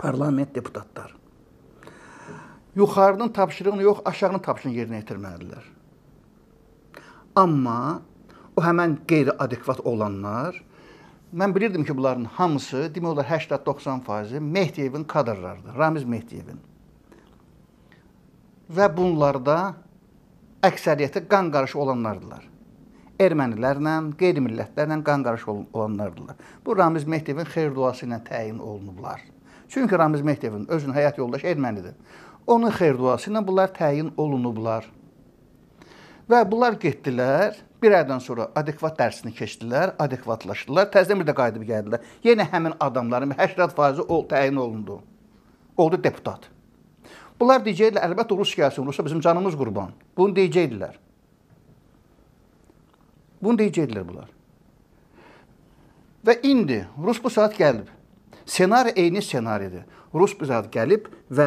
parlament deputatları. Yuxarının tapşırığını yox, aşağının tapşırığını yerinə yetirməlidirlər. Amma o həmən qeyri-adekvat olanlar mən bilirdim ki, bunların hamısı demək olar 80-90% Mehdiyevin kadrlarıdır. Ramiz Mehdiyevin. Və bunlarda əksəriyyəti qan qarışı olanlardılar. Ermənilərlə, qeyri-millətlərlə qan qarışı olanlardılar. Bu Ramiz Mehdiyevin xeyir duası ilə təyin olunublar. Çünki Ramiz Mehdevin özünün həyat yoldaşı ermənidir. Onun xeyirduası ilə bunlar təyin olunublar. Və bunlar getdilər, bir aydan sonra adekvat dərsini keçdilər, adekvatlaşdılar, təzədən bir də qayıdıb gəldilər. Yenə həmin adamların 80% ol təyin olundu. Oldu deputat. Bunlar deyəcəkdilər, əlbəttə Rus gəlsin, Rusa bizim canımız qurban. Bunu deyəcəkdilər. Bunu deyəcəkdilər bunlar. Və indi Rus bu saat gəlib. Senari eyni senaridir. Rus bizə gəlib və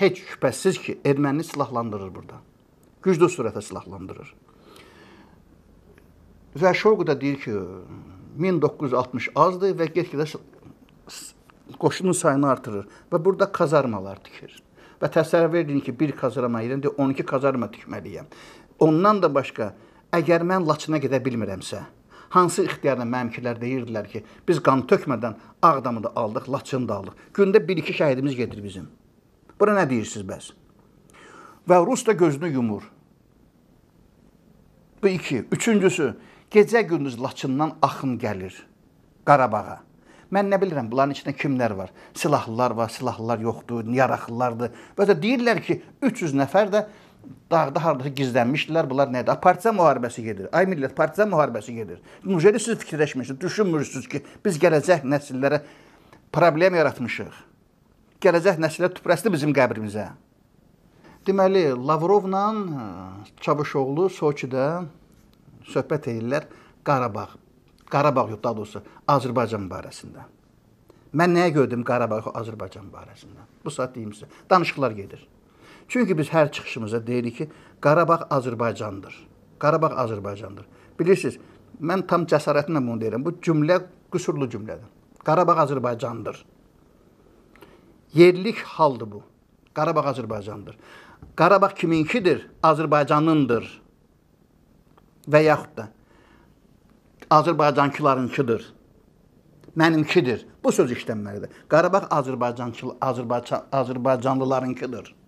heç şübhəsiz ki, ermənini silahlandırır burada. Güclü sürətə silahlandırır. Və Şoqu da deyir ki, 1960 azdır və get-gedə qoşunun sayını artırır və burada kazarmalar tikir. Və təsəvvür edin ki, bir kazarma yerində 12 kazarma tikməliyəm. Ondan da başqa, əgər mən Laçına gedə bilmirəmsə, hansı ixtiyarla məmkilər deyirdilər ki, biz qan tökmədən Ağdamı da aldıq, Laçını da aldıq. Gündə 1-2 şəhidimiz gedir bizim. Bura nə deyirsiniz bəs? Və Rus da gözünü yumur. Bu iki. Üçüncüsü, gecə gündüz Laçından axın gəlir Qarabağa. Mən nə bilirəm, bunların içində kimlər var? Silahlılar var, silahlılar yoxdur, yaraqlılardır. Və də deyirlər ki, 300 nəfər də dağda hardasa gizlənmişdilər. Bunlar nədir? Partizan müharibəsi gedir. Ay millət, partizan müharibəsi gedir. Necə siz fikirləşmirsiniz? Düşünmürsünüz ki, biz gələcək nəsillərə problem yaratmışıq. Gələcək nəsillər tüprəsdi bizim qəbrimizə. Deməli, Lavrovla hə, Çavuşoğlu Soçidə söhbət edirlər Qarabağ. Qarabağ yox, daha doğrusu Azərbaycan barəsində. Mən nəyə gördüm Qarabağ Azərbaycan barəsində? Bu saat deyim sizə. Danışıqlar gedir. Çünki biz hər çıxışımızda deyirik ki, Qarabağ Azərbaycandır. Qarabağ Azərbaycandır. Bilirsiniz, mən tam cəsarətimlə bunu deyirəm. Bu cümlə qüsurlu cümlədir. Qarabağ Azərbaycandır. Yerlik haldır bu. Qarabağ Azərbaycandır. Qarabağ kiminkidir? Azərbaycanındır. Və yaxud da Azərbaycankılarınkidir. Mənimkidir. Bu söz işlənməlidir. Qarabağ Azərbaycankı Azərbaycan Azərbaycanlılarınkidir.